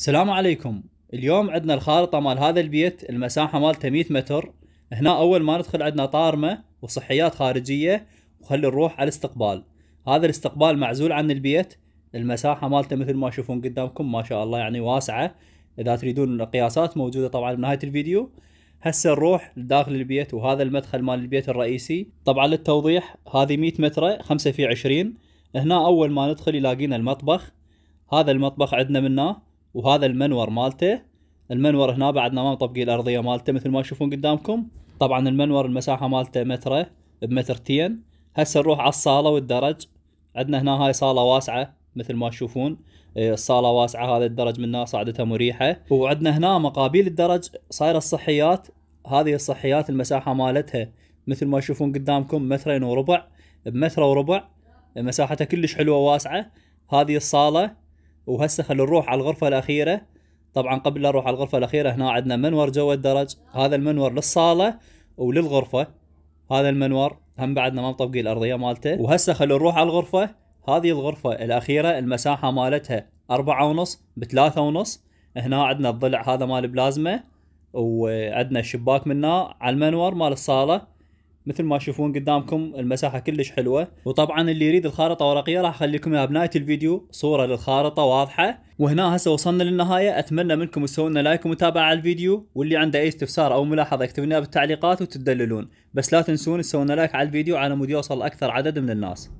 السلام عليكم اليوم عندنا الخارطه مال هذا البيت المساحه مالته 100 متر هنا اول ما ندخل عندنا طارمه وصحيات خارجيه وخلي نروح على الاستقبال هذا الاستقبال معزول عن البيت المساحه مالته مثل ما تشوفون قدامكم ما شاء الله يعني واسعه اذا تريدون القياسات موجوده طبعا بنهايه الفيديو هسه نروح لداخل البيت وهذا المدخل مال البيت الرئيسي طبعا للتوضيح هذه 100 متر 5 في 20 هنا اول ما ندخل يلاقينا المطبخ هذا المطبخ عندنا منه وهذا المنور مالته المنور هنا بعدنا ما مطبقين الارضيه مالته مثل ما تشوفون قدامكم طبعا المنور المساحه مالته متره بمترتين هسه نروح على الصاله والدرج عندنا هنا هاي صاله واسعه مثل ما تشوفون إيه، الصالة واسعة هذا الدرج منها صعدتها مريحة وعندنا هنا مقابيل الدرج صايرة الصحيات هذه الصحيات المساحة مالتها مثل ما تشوفون قدامكم مترين وربع بمتر وربع مساحتها كلش حلوة واسعة هذه الصالة وهسه خلينا نروح على الغرفه الاخيره طبعا قبل لا نروح على الغرفه الاخيره هنا عندنا منور جوا الدرج هذا المنور للصاله وللغرفه هذا المنور هم بعدنا ما مطبقين الارضيه مالته وهسه خلينا نروح على الغرفه هذه الغرفه الاخيره المساحه مالتها أربعة ونص بثلاثة ونص هنا عندنا الضلع هذا مال بلازما وعندنا الشباك منه على المنور مال الصاله مثل ما تشوفون قدامكم المساحه كلش حلوه وطبعا اللي يريد الخارطه ورقيه راح اخلي لكم اياها بنهايه الفيديو صوره للخارطه واضحه وهنا هسه وصلنا للنهايه اتمنى منكم تسوون لايك ومتابعه على الفيديو واللي عنده اي استفسار او ملاحظه لنا بالتعليقات وتدللون بس لا تنسون تسوون لايك على الفيديو على مود يوصل اكثر عدد من الناس